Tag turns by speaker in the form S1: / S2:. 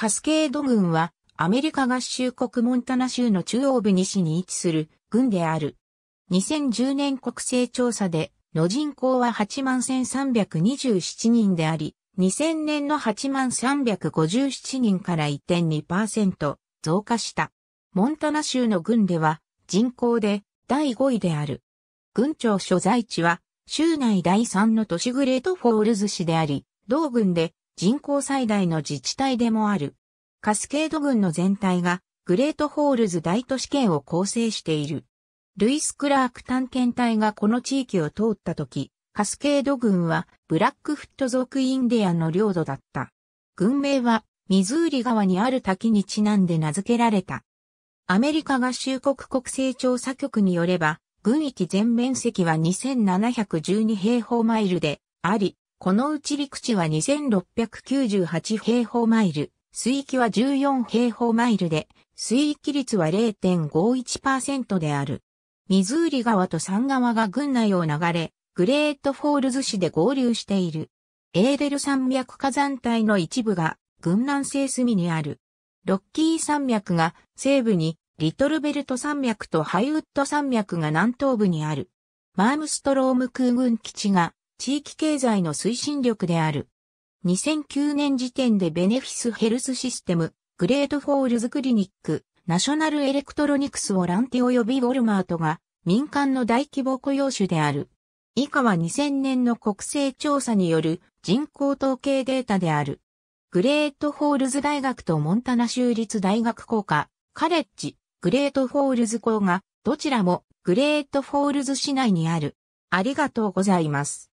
S1: カスケード軍はアメリカ合衆国モンタナ州の中央部西に
S2: 位置する軍である。2010年国勢調査での人口は81,327人であり、2000年の8357人から1.2%増加した。モンタナ州の軍では人口で第5位である。軍庁所在地は州内第3の都市グレートフォールズ市であり、同軍で人口最大の自治体でもある。カスケード郡の全体がグレートホールズ大都市圏を構成している。ルイス・クラーク探検隊がこの地域を通った時、カスケード郡はブラックフット族インディアンの領土だった。軍名はミズーリ川にある滝にちなんで名付けられた。アメリカ合衆国国勢調査局によれば、軍域全面積は2712平方マイルであり、このうち陸地は2698平方マイル、水域は14平方マイルで、水域率は0.51%である。ミズーリ川とサン川が軍内を流れ、グレートフォールズ市で合流している。エーデル山脈火山帯の一部が軍南西隅にある。ロッキー山脈が西部に、リトルベルト山脈とハイウッド山脈が南東部にある。マームストローム空軍基地が地域経済の推進力である。2009年時点でベネフィスヘルスシステム、グレートフォールズクリニック、ナショナルエレクトロニクスオランティ及びウォルマートが民間の大規模雇用種である。以下は2000年の国勢調査による人口統計データである。グレートフォールズ大学とモンタナ州立大学校か、カレッジ、グレートフォールズ校
S1: が、どちらもグレートフォールズ市内にある。ありがとうございます。